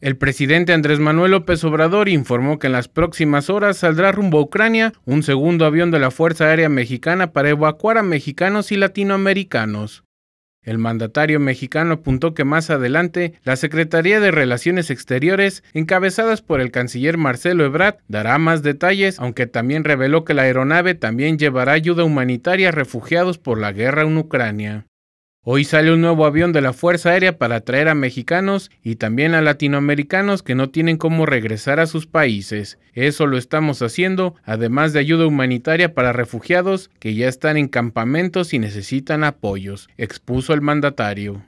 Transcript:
El presidente Andrés Manuel López Obrador informó que en las próximas horas saldrá rumbo a Ucrania un segundo avión de la Fuerza Aérea Mexicana para evacuar a mexicanos y latinoamericanos. El mandatario mexicano apuntó que más adelante la Secretaría de Relaciones Exteriores, encabezadas por el canciller Marcelo Ebrard, dará más detalles, aunque también reveló que la aeronave también llevará ayuda humanitaria a refugiados por la guerra en Ucrania. Hoy sale un nuevo avión de la Fuerza Aérea para atraer a mexicanos y también a latinoamericanos que no tienen cómo regresar a sus países. Eso lo estamos haciendo, además de ayuda humanitaria para refugiados que ya están en campamentos y necesitan apoyos, expuso el mandatario.